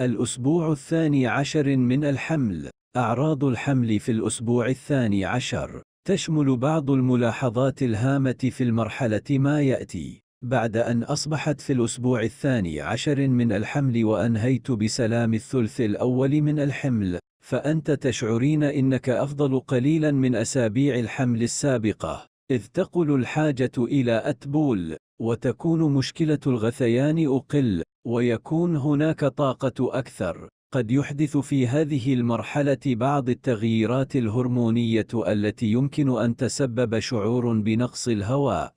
الأسبوع الثاني عشر من الحمل أعراض الحمل في الأسبوع الثاني عشر تشمل بعض الملاحظات الهامة في المرحلة ما يأتي بعد أن أصبحت في الأسبوع الثاني عشر من الحمل وأنهيت بسلام الثلث الأول من الحمل فأنت تشعرين إنك أفضل قليلا من أسابيع الحمل السابقة إذ تقل الحاجة إلى أتبول وتكون مشكلة الغثيان أقل ويكون هناك طاقة أكثر قد يحدث في هذه المرحلة بعض التغييرات الهرمونية التي يمكن أن تسبب شعور بنقص الهواء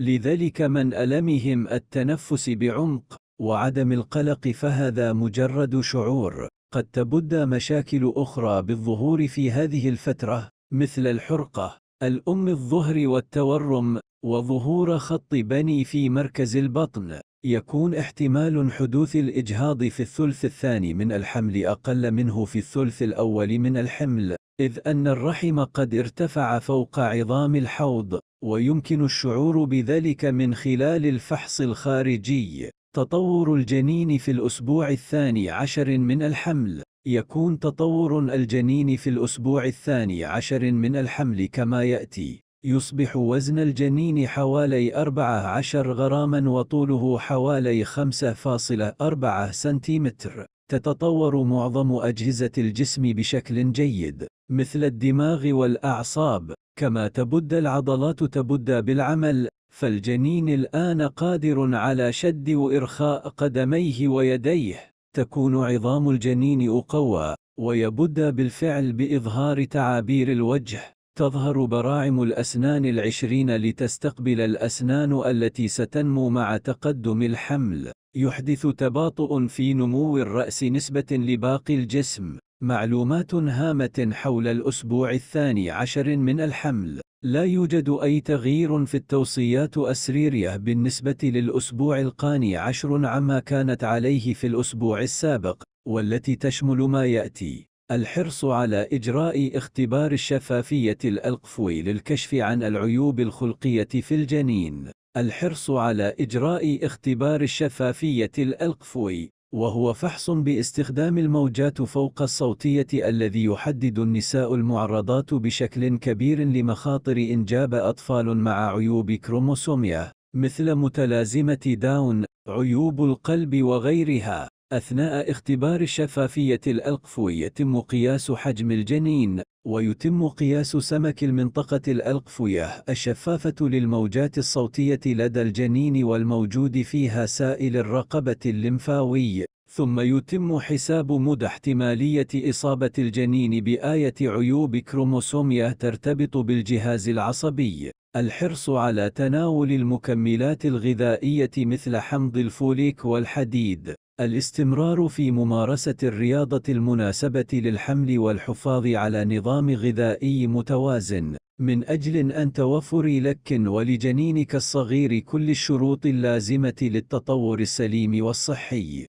لذلك من ألمهم التنفس بعمق وعدم القلق فهذا مجرد شعور قد تبد مشاكل أخرى بالظهور في هذه الفترة مثل الحرقة الأم الظهر والتورم وظهور خط بني في مركز البطن يكون احتمال حدوث الإجهاض في الثلث الثاني من الحمل أقل منه في الثلث الأول من الحمل، إذ أن الرحم قد ارتفع فوق عظام الحوض، ويمكن الشعور بذلك من خلال الفحص الخارجي. تطور الجنين في الأسبوع الثاني عشر من الحمل يكون تطور الجنين في الأسبوع الثاني عشر من الحمل كما يأتي يصبح وزن الجنين حوالي 14 غراما وطوله حوالي 5.4 سنتيمتر تتطور معظم أجهزة الجسم بشكل جيد مثل الدماغ والأعصاب كما تبد العضلات تبد بالعمل فالجنين الآن قادر على شد وإرخاء قدميه ويديه تكون عظام الجنين أقوى ويبد بالفعل بإظهار تعابير الوجه تظهر براعم الأسنان العشرين لتستقبل الأسنان التي ستنمو مع تقدم الحمل يحدث تباطؤ في نمو الرأس نسبة لباقي الجسم معلومات هامة حول الأسبوع الثاني عشر من الحمل لا يوجد أي تغيير في التوصيات أسريرية بالنسبة للأسبوع القاني عشر عما كانت عليه في الأسبوع السابق والتي تشمل ما يأتي الحرص على إجراء اختبار الشفافية الألقفوي للكشف عن العيوب الخلقية في الجنين الحرص على إجراء اختبار الشفافية الألقفوي وهو فحص باستخدام الموجات فوق الصوتية الذي يحدد النساء المعرضات بشكل كبير لمخاطر إنجاب أطفال مع عيوب كروموسوميا مثل متلازمة داون، عيوب القلب وغيرها أثناء اختبار الشفافية الألقفي يتم قياس حجم الجنين ويتم قياس سمك المنطقة الألقفية الشفافة للموجات الصوتية لدى الجنين والموجود فيها سائل الرقبة الليمفاوي ثم يتم حساب مدى احتمالية إصابة الجنين بآية عيوب كروموسوميا ترتبط بالجهاز العصبي الحرص على تناول المكملات الغذائية مثل حمض الفوليك والحديد الاستمرار في ممارسة الرياضة المناسبة للحمل والحفاظ على نظام غذائي متوازن من أجل أن توفري لك ولجنينك الصغير كل الشروط اللازمة للتطور السليم والصحي